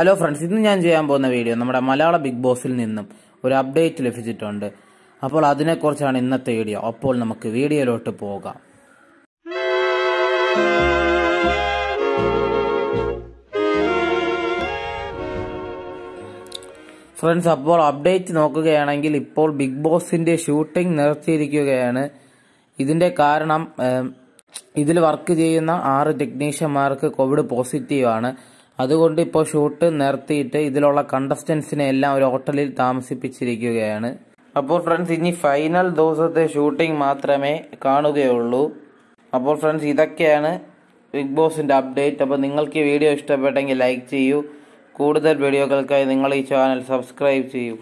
hello friends ഇന്ന് ഞാൻ ചെയ്യാൻ പോകുന്ന വീഡിയോ നമ്മുടെ മലയാള ബിഗ് ബോസിൽ നിന്നും ഒരു അപ്ഡേറ്റ് ലഭിച്ചിട്ടുണ്ട് അപ്പോൾ അതിനെക്കുറിച്ചാണ് ഇന്നത്തെ വീഡിയോ അപ്പോൾ നമുക്ക് വീഡിയോയിലോട്ട് പോകാം ഫ്രണ്ട്സ് അപ്പോൾ അപ്ഡേറ്റ് നോക്കുകയാണെങ്കിൽ ഇപ്പോൾ ബിഗ് ബോസിന്റെ ഷൂട്ടിംഗ് നിർത്തിയിരിക്കുകയാണ് ഇതിന്റെ കാരണം ഇതിൽ വർക്ക് ചെയ്യുന്ന ആറ് ടെക്നീഷ്യന്മാർക്ക് കോവിഡ് പോസിറ്റീവാണ് ആണ് അതുകൊണ്ട് ഇപ്പോൾ ഷൂട്ട് നിർത്തിയിട്ട് ഇതിലുള്ള കണ്ടസ്റ്റൻസിനെ എല്ലാം ഒരു ഹോട്ടലിൽ താമസിപ്പിച്ചിരിക്കുകയാണ് അപ്പോൾ ഫ്രണ്ട്സ് ഇനി ഫൈനൽ ദിവസത്തെ ഷൂട്ടിംഗ് മാത്രമേ കാണുകയുള്ളൂ അപ്പോൾ ഫ്രണ്ട്സ് ഇതൊക്കെയാണ് ബിഗ് ബോസിൻ്റെ അപ്ഡേറ്റ് അപ്പോൾ നിങ്ങൾക്ക് ഈ വീഡിയോ ഇഷ്ടപ്പെട്ടെങ്കിൽ ലൈക്ക് ചെയ്യൂ കൂടുതൽ വീഡിയോകൾക്കായി നിങ്ങൾ ഈ ചാനൽ സബ്സ്ക്രൈബ് ചെയ്യൂ